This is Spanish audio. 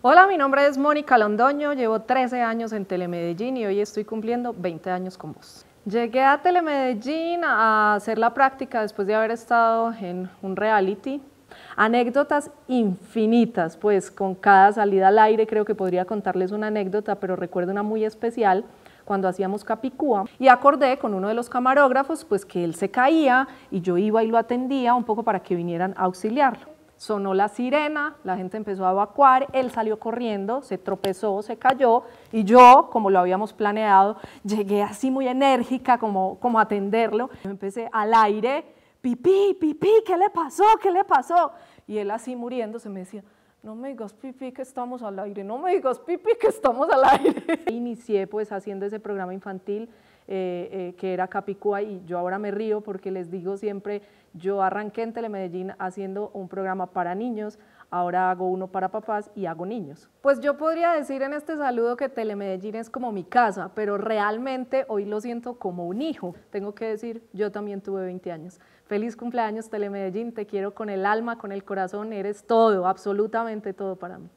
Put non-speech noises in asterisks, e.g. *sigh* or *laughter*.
Hola, mi nombre es Mónica Londoño, llevo 13 años en Telemedellín y hoy estoy cumpliendo 20 años con vos. Llegué a Telemedellín a hacer la práctica después de haber estado en un reality. Anécdotas infinitas, pues con cada salida al aire creo que podría contarles una anécdota, pero recuerdo una muy especial cuando hacíamos Capicúa y acordé con uno de los camarógrafos pues que él se caía y yo iba y lo atendía un poco para que vinieran a auxiliarlo sonó la sirena, la gente empezó a evacuar, él salió corriendo, se tropezó, se cayó y yo, como lo habíamos planeado, llegué así muy enérgica como, como a atenderlo. Empecé al aire, pipí, pipí, ¿qué le pasó? ¿Qué le pasó? Y él así muriéndose me decía, no me digas pipí que estamos al aire, no me digas pipí que estamos al aire. *laughs* Inicié pues haciendo ese programa infantil eh, eh, que era Capicúa y yo ahora me río porque les digo siempre, yo arranqué en Telemedellín haciendo un programa para niños, ahora hago uno para papás y hago niños. Pues yo podría decir en este saludo que Telemedellín es como mi casa, pero realmente hoy lo siento como un hijo. Tengo que decir, yo también tuve 20 años. Feliz cumpleaños Telemedellín, te quiero con el alma, con el corazón, eres todo, absolutamente todo para mí.